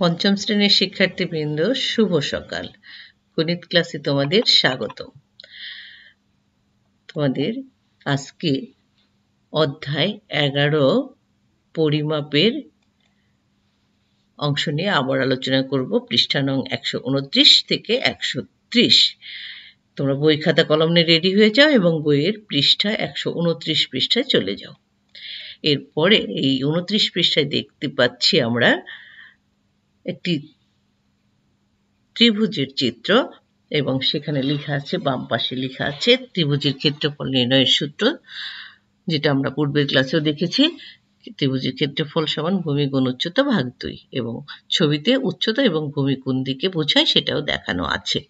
পঞ্চম শ্রেণীর শিক্ষার্থীবৃন্দ শুভ সকাল গণিত ক্লাসে তোমাদের স্বাগত তোমাদের আজকে অধ্যায় এগারো পরিমাপের অংশ নিয়ে আবার আলোচনা করব পৃষ্ঠানং একশো উনত্রিশ থেকে একশো ত্রিশ তোমরা বই খাতা কলম নিয়ে রেডি হয়ে যাও এবং বইয়ের পৃষ্ঠা একশো উনত্রিশ পৃষ্ঠায় চলে যাও এরপরে এই উনত্রিশ পৃষ্ঠায় দেখতে পাচ্ছি আমরা একটি ত্রিভুজের চিত্র এবং সেখানে লেখা আছে বাম পাশে লেখা আছে ত্রিভুজের ক্ষেত্রফল নির্ণয়ের সূত্র যেটা আমরা পূর্বের ক্লাসেও দেখেছি ত্রিভুজের ক্ষেত্রফল সমান ভূমি গুণ উচ্চতা ভাগ দুই এবং ছবিতে উচ্চতা এবং ভূমি কোন দিকে বোঝায় সেটাও দেখানো আছে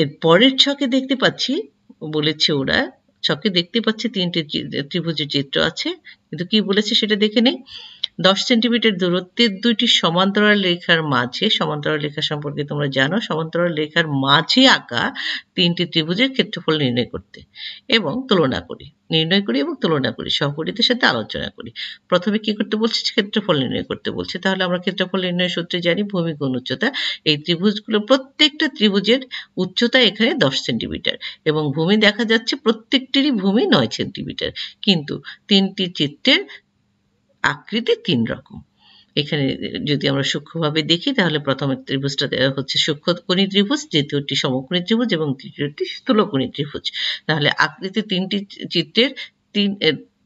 এর পরের ছকে দেখতে পাচ্ছি বলেছে ওরা ছকে দেখতে পাচ্ছি তিনটে ত্রিভুজের চিত্র আছে কিন্তু কি বলেছে সেটা দেখে নেই দশ সেন্টিমিটার দূরত্বের দুইটি সমান্তরাল রেখার মাঝে সমান্তরাল রেখা সম্পর্কে তোমরা জানো সমান্তরাল রেখার মাঝে আঁকা তিনটি ত্রিভুজের ক্ষেত্রফল নির্ণয় করতে এবং তুলনা করি নির্ণয় করি এবং তুলনা করি সহকর্মীদের সাথে আলোচনা করি প্রথমে কি করতে বলছে ক্ষেত্রফল নির্ণয় করতে বলছে তাহলে আমরা ক্ষেত্রফল নির্ণয় সূত্রে জানি ভূমি গুণ উচ্চতা এই ত্রিভুজগুলো প্রত্যেকটা ত্রিভুজের উচ্চতা এখানে দশ সেন্টিমিটার এবং ভূমি দেখা যাচ্ছে প্রত্যেকটিরই ভূমি নয় সেন্টিমিটার কিন্তু তিনটি চিত্রের আকৃতি তিন রকম এখানে যদি আমরা সূক্ষ্মভাবে দেখি তাহলে প্রথম ত্রিভুজটা দেওয়া হচ্ছে সূক্ষ্মকণি ত্রিভুজ দ্বিতীয়টি সমকোণী ত্রিভুজ এবং তৃতীয়টি স্থূলকণি ত্রিভুজ তাহলে আকৃতি তিনটি চিত্রের তিন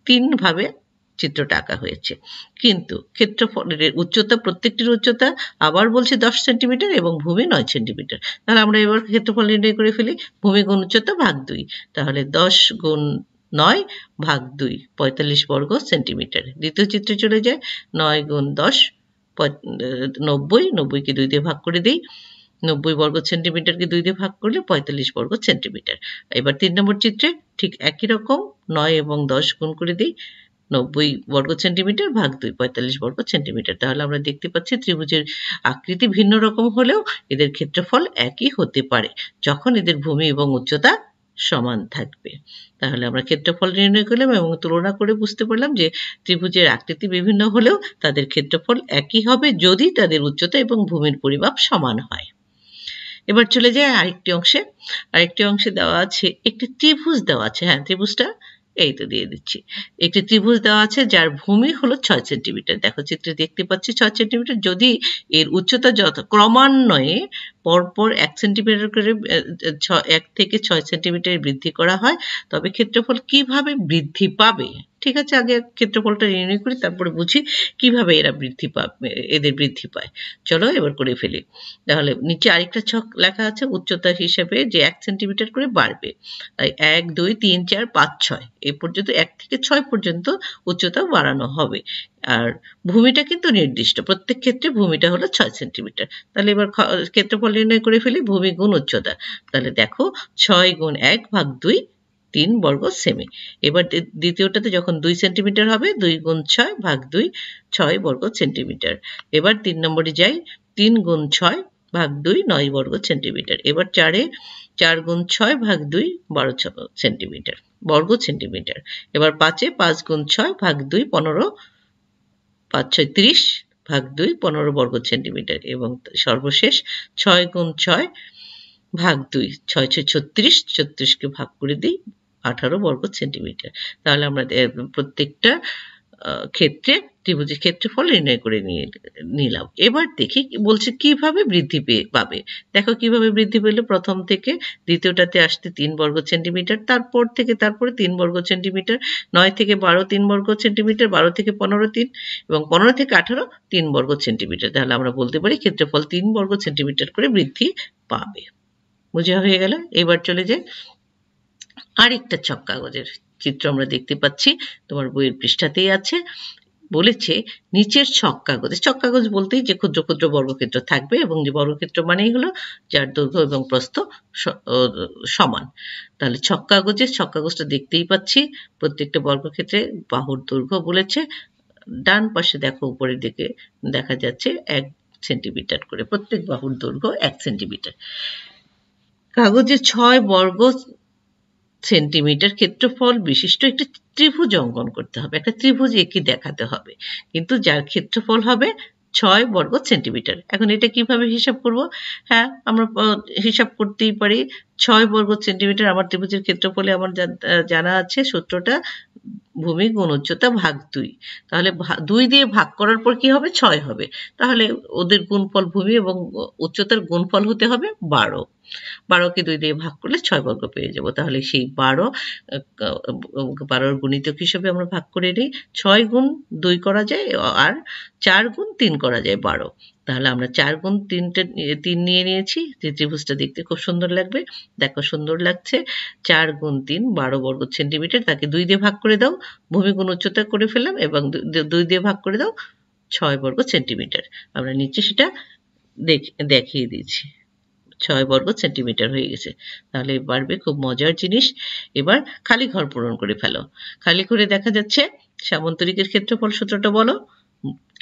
তিনভাবে চিত্রটা আঁকা হয়েছে কিন্তু ক্ষেত্রফলের উচ্চতা প্রত্যেকটির উচ্চতা আবার বলছে দশ সেন্টিমিটার এবং ভূমি নয় সেন্টিমিটার তাহলে আমরা এবার ক্ষেত্রফল নির্ণয় করে ফেলি ভূমি গুণ উচ্চতা ভাগ দুই তাহলে দশ গুণ নয় ভাগ দুই পঁয়তাল্লিশ বর্গ সেন্টিমিটার দ্বিতীয় চিত্রে চলে যায় নয় গুণ দশ নব্বই নব্বইকে দুই দিয়ে ভাগ করে দিই নব্বই বর্গ সেন্টিমিটারকে দুই দিয়ে ভাগ করলে পঁয়তাল্লিশ বর্গ সেন্টিমিটার এবার তিন নম্বর চিত্রে ঠিক একই রকম নয় এবং দশ গুণ করে দিই নব্বই বর্গ সেন্টিমিটার ভাগ দুই পঁয়তাল্লিশ বর্গ সেন্টিমিটার তাহলে আমরা দেখতে পাচ্ছি ত্রিভুজের আকৃতি ভিন্ন রকম হলেও এদের ক্ষেত্রফল একই হতে পারে যখন এদের ভূমি এবং উচ্চতা সমান থাকবে তাহলে আমরা ক্ষেত্রফল নির্ণয় করলাম এবং তুলনা করে বুঝতে পারলাম যে ত্রিভুজের আকৃতি বিভিন্ন হলেও তাদের ক্ষেত্রফল একই হবে যদি তাদের উচ্চতা এবং ভূমির পরিমাপ সমান হয় এবার চলে যায় আরেকটি অংশে আরেকটি অংশে দেওয়া আছে একটি ত্রিভুজ দেওয়া আছে হ্যাঁ ত্রিভুজটা এই তো দিয়ে দিচ্ছি একটি ত্রিভুজ দেওয়া আছে যার ভূমি হলো ছয় সেন্টিমিটার দেখো চিত্রে দেখতে পাচ্ছি ছয় সেন্টিমিটার যদি এর উচ্চতা যত ক্রমান্বয়ে পরপর এক সেন্টিমিটার করে এক থেকে ছয় সেন্টিমিটার বৃদ্ধি করা হয় তবে ক্ষেত্রফল কিভাবে বৃদ্ধি পাবে ঠিক আছে আগে ক্ষেত্রফলটা নির্ণয় করি তারপরে বুঝি কিভাবে এরা বৃদ্ধি পাবে এদের বৃদ্ধি পায় চলো এবার করে ফেলি তাহলে নিচে আরেকটা ছক লেখা আছে উচ্চতা হিসাবে যে এক সেন্টিমিটার করে বাড়বে এক দুই তিন চার পাঁচ ছয় এ পর্যন্ত এক থেকে ছয় পর্যন্ত উচ্চতা বাড়ানো হবে আর ভূমিটা কিন্তু নির্দিষ্ট প্রত্যেক ক্ষেত্রে ভূমিটা হলো ছয় সেন্টিমিটার তাহলে এবার ক্ষেত্রফল নির্ণয় করে ফেলি ভূমি গুণ উচ্চতা তাহলে দেখো ছয় গুণ এক ভাগ দুই তিন বর্গ সেমি এবার দ্বিতীয়টাতে যখন দুই সেন্টিমিটার হবে দুই গুণ ছয় ভাগ দুই ছয় বর্গ সেন্টিমিটার এবার তিন নম্বরে যাই তিন গুণ ছয় ভাগ দুই নয় বর্গ সেন্টিমিটার এবার চারে চার গুণ ছয় ভাগ দুই বারো সেন্টিমিটার বর্গ সেন্টিমিটার এবার পাঁচে পাঁচ গুণ ছয় ভাগ দুই পনেরো পাঁচ ছয় ত্রিশ ভাগ দুই পনেরো বর্গ সেন্টিমিটার এবং সর্বশেষ ছয় গুণ ছয় ভাগ দুই ছয় ছয় ছত্রিশ ছত্রিশকে ভাগ করে দিই আঠারো বর্গ সেন্টিমিটার তাহলে আমরা প্রত্যেকটা ক্ষেত্রে ত্রিভুজের ক্ষেত্রফল নির্ণয় করে নিয়ে নিলাম এবার দেখি বলছে কিভাবে বৃদ্ধি পেয়ে পাবে দেখো কিভাবে বৃদ্ধি পেলে প্রথম থেকে দ্বিতীয়টাতে আসতে তিন বর্গ সেন্টিমিটার তারপর থেকে তারপরে তিন বর্গ সেন্টিমিটার নয় থেকে বারো তিন বর্গ সেন্টিমিটার বারো থেকে পনেরো তিন এবং পনেরো থেকে আঠারো তিন বর্গ সেন্টিমিটার তাহলে আমরা বলতে পারি ক্ষেত্রফল তিন বর্গ সেন্টিমিটার করে বৃদ্ধি পাবে বুঝা হয়ে গেল এবার চলে যাই আরেকটা ছক কাগজের চিত্র আমরা দেখতে পাচ্ছি তোমার বইয়ের পৃষ্ঠাতেই আছে বলেছে নিচের ছক কাগজে ছক কাগজ বলতেই যে ক্ষুদ্র ক্ষুদ্র বর্গক্ষেত্র থাকবে এবং যে বর্গক্ষেত্র মানেই হলো যার দৈর্ঘ্য এবং প্রস্থ সমান তাহলে ছক কাগজে ছক কাগজটা দেখতেই পাচ্ছি প্রত্যেকটা বর্গক্ষেত্রে বাহুর দৈর্ঘ্য বলেছে ডান পাশে দেখো উপরের দিকে দেখা যাচ্ছে এক সেন্টিমিটার করে প্রত্যেক বাহুর দৈর্ঘ্য এক সেন্টিমিটার কাগজে ছয় বর্গ সেন্টিমিটার ক্ষেত্রফল বিশিষ্ট একটি ত্রিভুজ অঙ্কন করতে হবে একটা ত্রিভুজ একই দেখাতে হবে কিন্তু যার ক্ষেত্রফল হবে ছয় বর্গ সেন্টিমিটার এখন এটা কিভাবে হিসাব করব হ্যাঁ আমরা হিসাব করতেই পারি ছয় বর্গ সেন্টিমিটার আমার ত্রিভুজের ক্ষেত্রফলে আমার জানা আছে সূত্রটা ভূমি গুণ উচ্চতা ভাগ দুই তাহলে দুই দিয়ে ভাগ করার পর কি হবে ছয় হবে তাহলে ওদের গুণফল ভূমি এবং উচ্চতার গুণফল হতে হবে বারো বারোকে দুই দিয়ে ভাগ করলে ছয় বর্গ পেয়ে যাব তাহলে সেই বারো বারোর গুণিতক হিসেবে আমরা ভাগ করে নিই ছয় গুণ দুই করা যায় আর চার গুণ তিন করা যায় বারো তাহলে আমরা চার গুণ তিনটে তিন নিয়ে নিয়েছি যে ত্রিভুজটা দেখতে খুব সুন্দর লাগবে দেখো সুন্দর লাগছে চার গুণ তিন বারো বর্গ সেন্টিমিটার তাকে দুই দিয়ে ভাগ করে দাও ভূমিগুণ উচ্চতা করে ফেললাম এবং দুই দিয়ে ভাগ করে দাও ছয় বর্গ সেন্টিমিটার আমরা নিচে সেটা দেখিয়ে দিচ্ছি ছয় বর্গ সেন্টিমিটার হয়ে গেছে তাহলে বাড়বে খুব মজার জিনিস এবার খালি ঘর পূরণ করে ফেলো খালি করে দেখা যাচ্ছে সামন্তরিকের ক্ষেত্রফল সূত্রটা বলো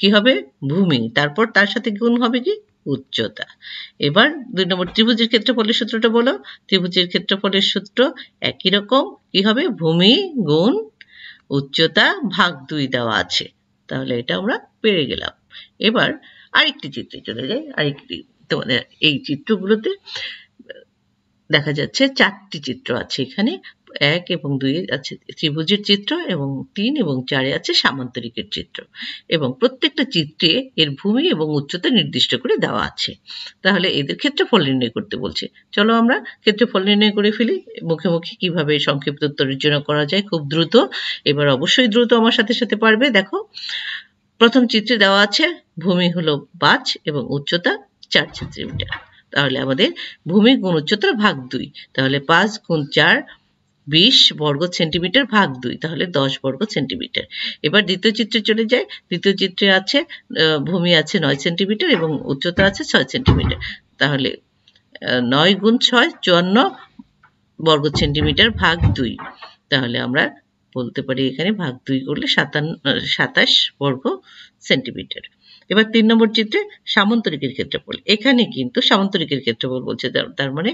কি হবে ভূমি তারপর তার সাথে গুণ হবে কি উচ্চতা এবার দুই নম্বর ত্রিভুজের ক্ষেত্রফলের সূত্রটা বলো ত্রিভুজের ক্ষেত্রফলের সূত্র একই রকম কি হবে ভূমি গুণ উচ্চতা ভাগ দুই দেওয়া আছে তাহলে এটা আমরা পেরে গেলাম এবার আরেকটি চিত্রে চলে যাই আরেকটি তোমাদের এই চিত্রগুলোতে দেখা যাচ্ছে চারটি চিত্র আছে এখানে এক এবং দুই আছে ত্রিভুজের চিত্র এবং তিন এবং চারে আছে সামান্তরিকের চিত্র এবং প্রত্যেকটা চিত্রে এর ভূমি এবং উচ্চতা নির্দিষ্ট করে দেওয়া আছে তাহলে এদের ক্ষেত্রফল নির্ণয় করতে বলছে চলো আমরা ক্ষেত্রফল নির্ণয় করে ফেলি মুখে মুখে কিভাবে সংক্ষিপ্ত জন্য করা যায় খুব দ্রুত এবার অবশ্যই দ্রুত আমার সাথে সাথে পারবে দেখো প্রথম চিত্রে দেওয়া আছে ভূমি হলো পাঁচ এবং উচ্চতা চার সেন্টিমিটার তাহলে আমাদের ভূমি গুণ উচ্চতার ভাগ দুই তাহলে পাঁচ গুণ চার বিশ বর্গ সেন্টিমিটার ভাগ দুই তাহলে দশ বর্গ সেন্টিমিটার এবার দ্বিতীয় চিত্রে চলে যায় দ্বিতীয় চিত্রে আছে ভূমি আছে নয় সেন্টিমিটার এবং উচ্চতা আছে ছয় সেন্টিমিটার তাহলে নয় গুণ ছয় চুয়ান্ন বর্গ সেন্টিমিটার ভাগ দুই তাহলে আমরা বলতে পারি এখানে ভাগ দুই করলে সাতান্ন সাতাশ বর্গ সেন্টিমিটার এবার তিন নম্বর চিত্রে ক্ষেত্রে ক্ষেত্রফল এখানে কিন্তু সামন্তরিকের ক্ষেত্রফল বলছে তার মানে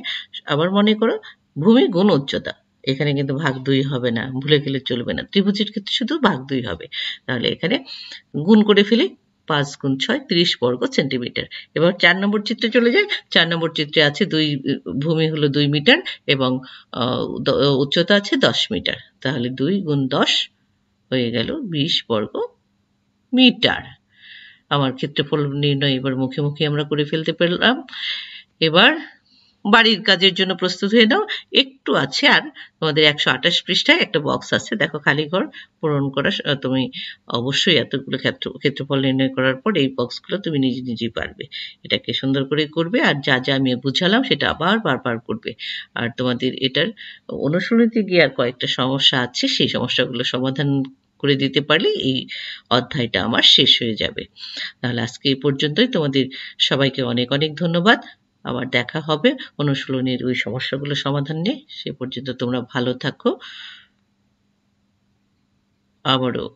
আবার মনে করো ভূমি গুণ উচ্চতা এখানে কিন্তু ভাগ দুই হবে না ভুলে গেলে চলবে না ত্রিভুজের ক্ষেত্রে শুধু ভাগ দুই হবে তাহলে এখানে গুণ করে ফেলি পাঁচ গুণ ছয় ত্রিশ বর্গ সেন্টিমিটার এবার চার নম্বর চিত্রে চলে যায় চার নম্বর চিত্রে আছে দুই ভূমি হলো দুই মিটার এবং উচ্চতা আছে দশ মিটার তাহলে দুই গুণ দশ হয়ে গেল বিশ বর্গ মিটার আমার ক্ষেত্রফল নির্ণয় এবার মুখে মুখে আমরা করে ফেলতে পারলাম এবার বাড়ির কাজের জন্য প্রস্তুত হয়ে নাও একটু আছে আর তোমাদের একশো আঠাশ পৃষ্ঠায় একটা বক্স আছে দেখো খালি ঘর পূরণ করা তুমি অবশ্যই এতগুলো ক্ষেত্র ক্ষেত্রফল নির্ণয় করার পর এই বক্সগুলো তুমি নিজে নিজেই পারবে এটাকে সুন্দর করে করবে আর যা যা আমি বুঝালাম সেটা আবার বারবার করবে আর তোমাদের এটার অনুশীলনীতে গিয়ে আর কয়েকটা সমস্যা আছে সেই সমস্যাগুলো সমাধান করে দিতে পারলে এই অধ্যায়টা আমার শেষ হয়ে যাবে তাহলে আজকে এই পর্যন্তই তোমাদের সবাইকে অনেক অনেক ধন্যবাদ আবার দেখা হবে অনুশীলনের ওই সমস্যাগুলো সমাধান নিয়ে সে পর্যন্ত তোমরা ভালো থাকো আবারও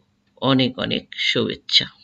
অনেক অনেক শুভেচ্ছা